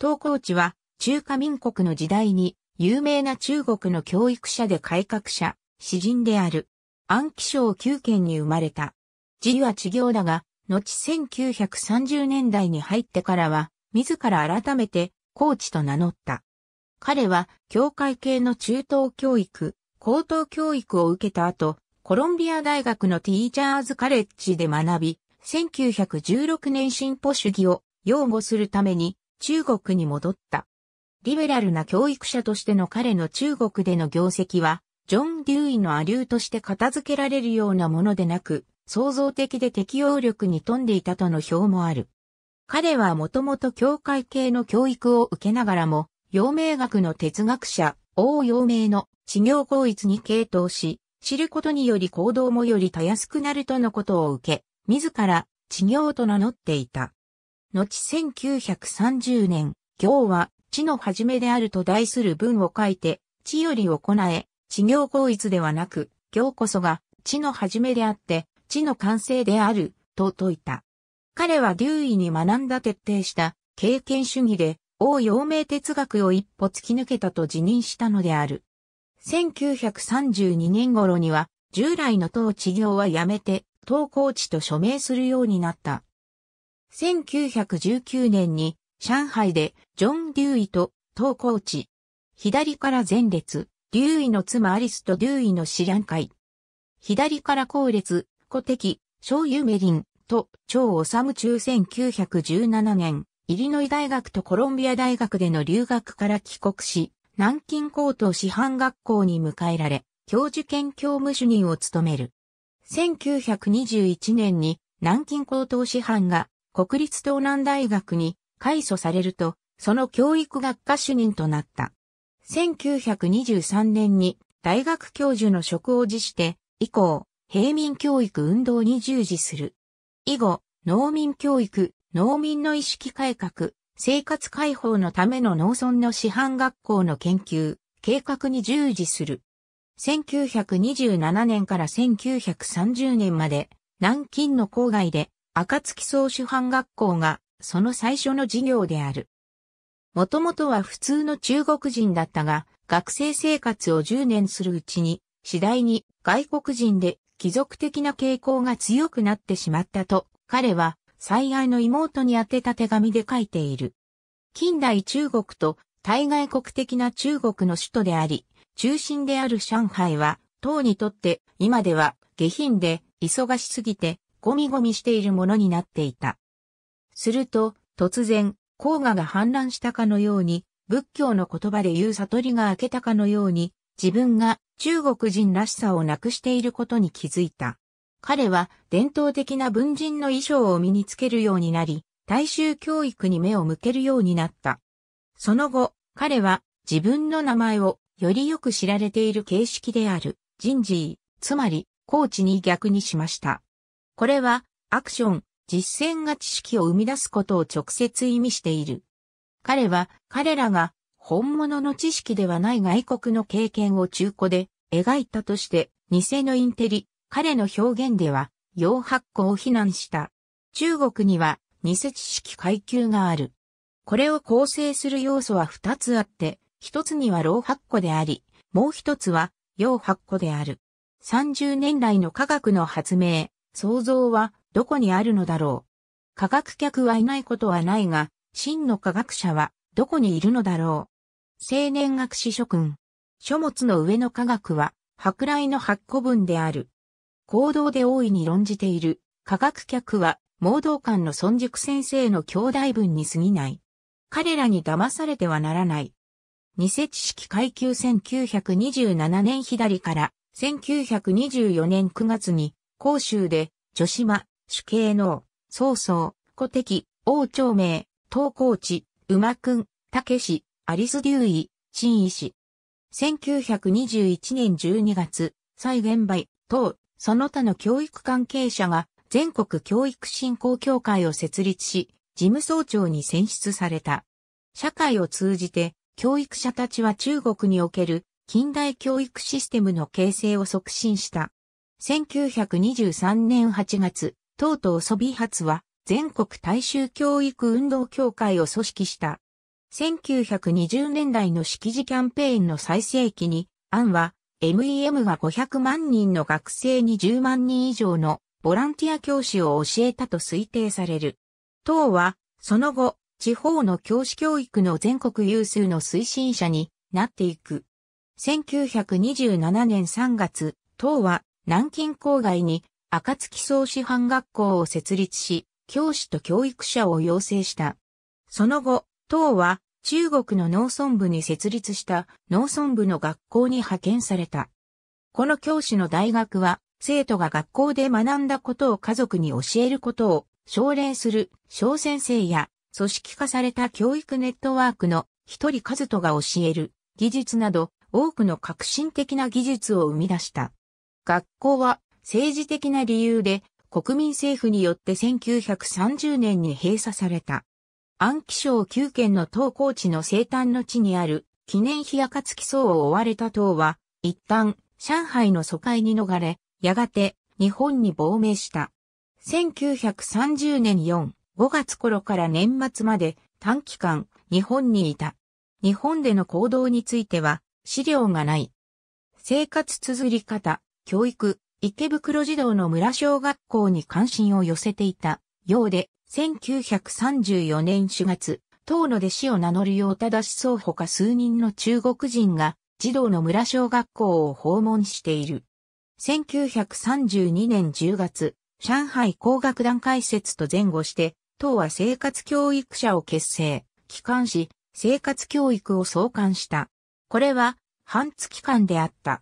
東高地は中華民国の時代に有名な中国の教育者で改革者、詩人である。安徽省九県に生まれた。字は地行だが、後1930年代に入ってからは、自ら改めて、高知と名乗った。彼は、教会系の中等教育、高等教育を受けた後、コロンビア大学のティーチャーズカレッジで学び、1916年進歩主義を擁護するために、中国に戻った。リベラルな教育者としての彼の中国での業績は、ジョン・デューイのアリューとして片付けられるようなものでなく、創造的で適応力に富んでいたとの表もある。彼はもともと教会系の教育を受けながらも、陽明学の哲学者、王陽明の治療効率に傾倒し、知ることにより行動もよりたやすくなるとのことを受け、自ら治療と名乗っていた。後1930年、行は、地の始めであると題する文を書いて、地より行え、地行合一ではなく、行こそが、地の始めであって、地の完成である、と説いた。彼は劉位に学んだ徹底した経験主義で、王陽明哲学を一歩突き抜けたと自認したのである。1932年頃には、従来の当地行はやめて、当高地と署名するようになった。1919年に上海でジョン・デューイと東高地。左から前列、デューイの妻アリスとデューイの知ん会。左から後列、古敵、小ユメリンと超おさむ中1917年、イリノイ大学とコロンビア大学での留学から帰国し、南京高等師範学校に迎えられ、教授兼教務主任を務める。1921年に南京高等師範が国立東南大学に改祖されると、その教育学科主任となった。1923年に大学教授の職を辞して、以降、平民教育運動に従事する。以後、農民教育、農民の意識改革、生活解放のための農村の師範学校の研究、計画に従事する。1927年から1930年まで、南京の郊外で暁総主犯学校がその最初の授業である。もともとは普通の中国人だったが、学生生活を10年するうちに、次第に外国人で貴族的な傾向が強くなってしまったと、彼は最愛の妹に宛てた手紙で書いている。近代中国と対外国的な中国の首都であり、中心である上海は、党にとって今では下品で忙しすぎてゴミゴミしているものになっていた。すると、突然、黄河が氾濫したかのように、仏教の言葉で言う悟りが明けたかのように、自分が中国人らしさをなくしていることに気づいた。彼は伝統的な文人の衣装を身につけるようになり、大衆教育に目を向けるようになった。その後、彼は自分の名前をよりよく知られている形式である、人事、つまり、コーチに逆にしました。これは、アクション、実践が知識を生み出すことを直接意味している。彼は、彼らが、本物の知識ではない外国の経験を中古で描いたとして、偽のインテリ、彼の表現では、洋発行を非難した。中国には、偽知識階級がある。これを構成する要素は二つあって、一つには老発行であり、もう一つは、洋発行である。30年来の科学の発明、想像はどこにあるのだろう。科学客はいないことはないが、真の科学者はどこにいるのだろう。青年学士諸君。書物の上の科学は、舶来の8個分である。行動で大いに論じている。科学客は、盲導官の孫塾先生の兄弟分に過ぎない。彼らに騙されてはならない。偽知識階級1927年左から1924年9月に甲州で、女島、主系能、曹操、古敵、王朝名、東高地、馬くん、武氏、アリス・デューイ、新医師。1921年12月、蔡元培、等、その他の教育関係者が全国教育振興協会を設立し、事務総長に選出された。社会を通じて、教育者たちは中国における近代教育システムの形成を促進した。1923年8月、党とソビ発は全国大衆教育運動協会を組織した。1920年代の式辞キャンペーンの最盛期に、アンは MEM が500万人の学生に10万人以上のボランティア教師を教えたと推定される。党は、その後、地方の教師教育の全国有数の推進者になっていく。1927年3月、党は南京郊外に、暁総師範学校を設立し、教師と教育者を養成した。その後、党は中国の農村部に設立した農村部の学校に派遣された。この教師の大学は、生徒が学校で学んだことを家族に教えることを奨励する小先生や組織化された教育ネットワークの一人和人が教える技術など多くの革新的な技術を生み出した。学校は政治的な理由で国民政府によって1930年に閉鎖された。安徽省9県の東高地の生誕の地にある記念碑暁層を追われた党は、一旦上海の疎開に逃れ、やがて日本に亡命した。1930年4、5月頃から年末まで短期間日本にいた。日本での行動については資料がない。生活綴り方、教育、池袋児童の村小学校に関心を寄せていたようで、1934年4月、党の弟子を名乗るよう正しそうほか数人の中国人が児童の村小学校を訪問している。1932年10月、上海工学団開設と前後して、党は生活教育者を結成、帰還し、生活教育を創刊した。これは、半月間であった。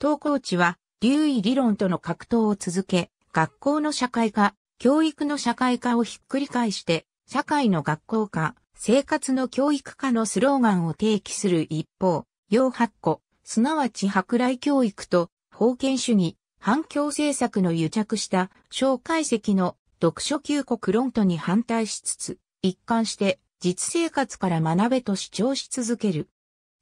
東高地は、留意理論との格闘を続け、学校の社会化、教育の社会化をひっくり返して、社会の学校化、生活の教育化のスローガンを提起する一方、洋発個、すなわち舶来教育と、封建主義、反共政策の癒着した、蒋介石の読書救国論トに反対しつつ、一貫して、実生活から学べと主張し続ける。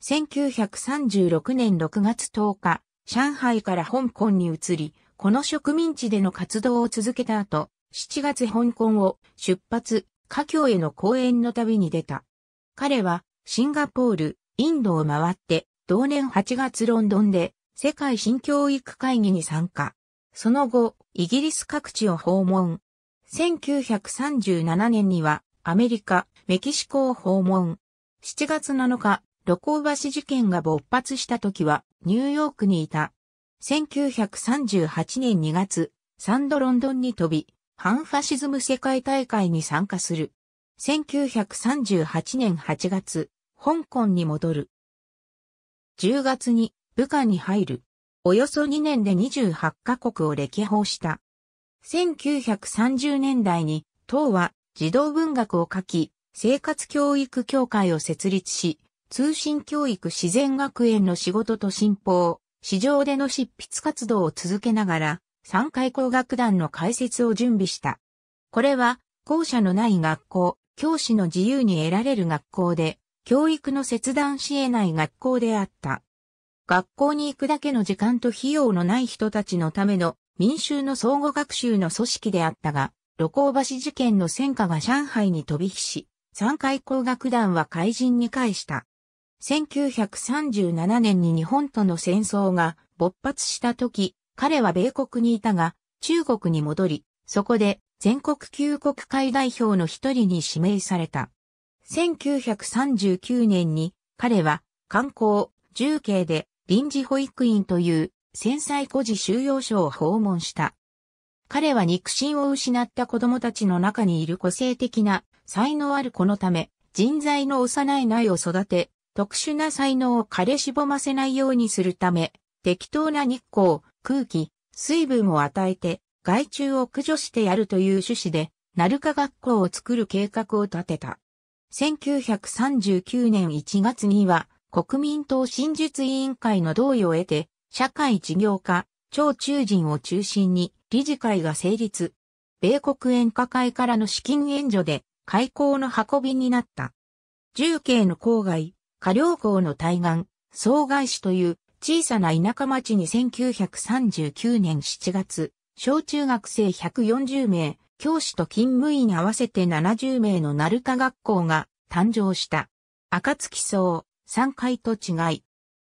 1936年6月10日、上海から香港に移り、この植民地での活動を続けた後、7月香港を出発、華僑への講演の旅に出た。彼はシンガポール、インドを回って、同年8月ロンドンで世界新教育会議に参加。その後、イギリス各地を訪問。1937年にはアメリカ、メキシコを訪問。7月7日、路行橋事件が勃発した時はニューヨークにいた。1938年2月、サンドロンドンに飛び、反ファシズム世界大会に参加する。1938年8月、香港に戻る。10月に武漢に入る。およそ2年で28カ国を歴訪した。1930年代に、党は児童文学を書き、生活教育協会を設立し、通信教育自然学園の仕事と信報、市場での執筆活動を続けながら、三回工学団の開設を準備した。これは、校舎のない学校、教師の自由に得られる学校で、教育の切断し得ない学校であった。学校に行くだけの時間と費用のない人たちのための民衆の相互学習の組織であったが、路光橋事件の戦火が上海に飛び火し、三回工学団は怪人に返した。1937年に日本との戦争が勃発した時、彼は米国にいたが、中国に戻り、そこで全国旧国会代表の一人に指名された。1939年に彼は観光、重慶で臨時保育院という戦災孤児収容所を訪問した。彼は肉親を失った子供たちの中にいる個性的な才能ある子のため、人材の幼い苗を育て、特殊な才能を枯れしぼませないようにするため、適当な日光、空気、水分を与えて、害虫を駆除してやるという趣旨で、ナルカ学校を作る計画を立てた。1939年1月には、国民党真術委員会の同意を得て、社会事業家、超中人を中心に理事会が成立。米国演歌会からの資金援助で開校の運びになった。重慶の郊外、下梁港の対岸、総外市という小さな田舎町に1939年7月、小中学生140名、教師と勤務員合わせて70名の鳴田学校が誕生した。暁層、3階と違い。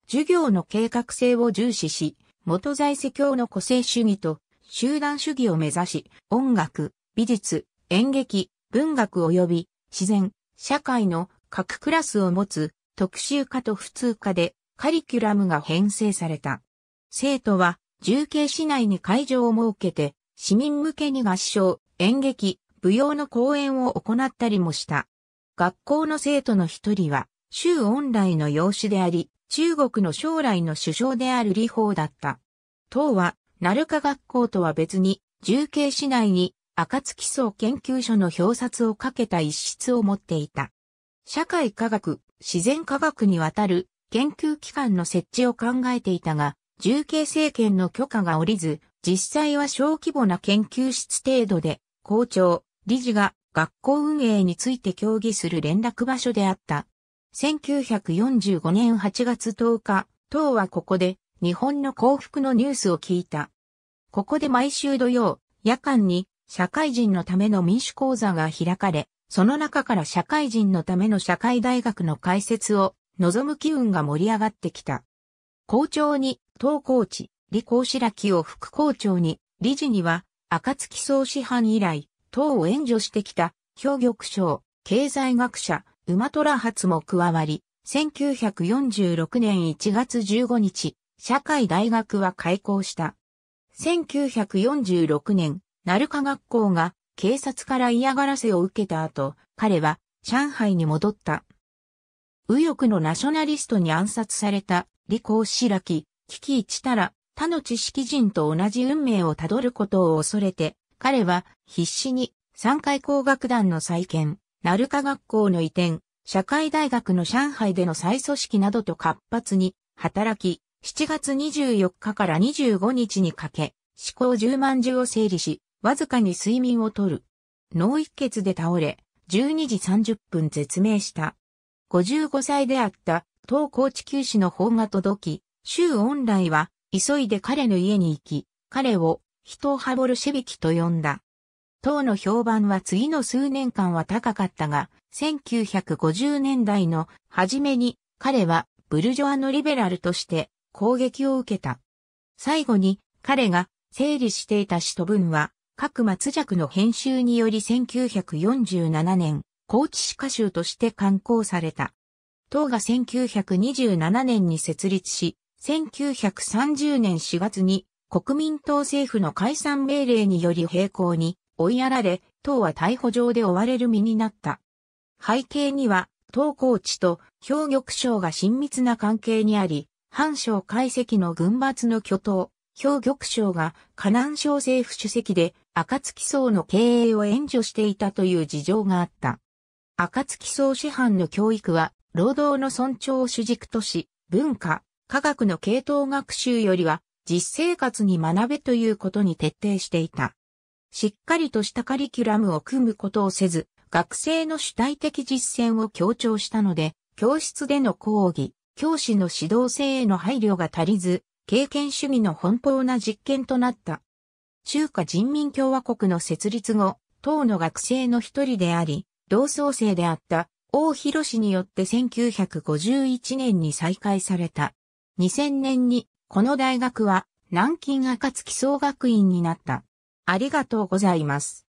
授業の計画性を重視し、元在世教の個性主義と集団主義を目指し、音楽、美術、演劇、文学及び自然、社会の各クラスを持つ特集科と普通科でカリキュラムが編成された。生徒は重慶市内に会場を設けて市民向けに合唱、演劇、舞踊の公演を行ったりもした。学校の生徒の一人は、周恩来の養子であり、中国の将来の首相である李鵬だった。党は、鳴華学校とは別に、重慶市内に、暁層研究所の表札をかけた一室を持っていた。社会科学、自然科学にわたる研究機関の設置を考えていたが、重慶政権の許可が下りず、実際は小規模な研究室程度で、校長、理事が学校運営について協議する連絡場所であった。1945年8月10日、党はここで日本の幸福のニュースを聞いた。ここで毎週土曜、夜間に社会人のための民主講座が開かれ、その中から社会人のための社会大学の開設を望む機運が盛り上がってきた。校長に、当高地、理工白木を副校長に、理事には、暁総師範以来、党を援助してきた、兵玉賞、経済学者、馬虎発も加わり、1946年1月15日、社会大学は開校した。1946年、鳴華学校が警察から嫌がらせを受けた後、彼は上海に戻った。右翼のナショナリストに暗殺された李光白木、危機一たら他の知識人と同じ運命をたどることを恐れて、彼は必死に三海工学団の再建、鳴華学校の移転、社会大学の上海での再組織などと活発に働き、7月24日から25日にかけ、思考10万字を整理し、わずかに睡眠をとる。脳一血で倒れ、12時30分絶命した。55歳であった当高知九市の方が届き、周恩来は急いで彼の家に行き、彼を人をはぼるシビキと呼んだ。当の評判は次の数年間は高かったが、1950年代の初めに彼はブルジョアのリベラルとして攻撃を受けた。最後に彼が整理していた使徒文は各松尺の編集により1947年、高知市歌集として刊行された。党が1927年に設立し、1930年4月に国民党政府の解散命令により平行に追いやられ、党は逮捕状で追われる身になった。背景には、党高知と兵玉省が親密な関係にあり、藩省解析の軍閥の巨頭、兵玉省が河南省政府主席で暁層の経営を援助していたという事情があった。暁層師範の教育は、労働の尊重を主軸とし、文化、科学の系統学習よりは、実生活に学べということに徹底していた。しっかりとしたカリキュラムを組むことをせず、学生の主体的実践を強調したので、教室での講義、教師の指導性への配慮が足りず、経験主義の奔放な実験となった。中華人民共和国の設立後、党の学生の一人であり、同窓生であった王広氏によって1951年に再開された。2000年にこの大学は南京赤月総学院になった。ありがとうございます。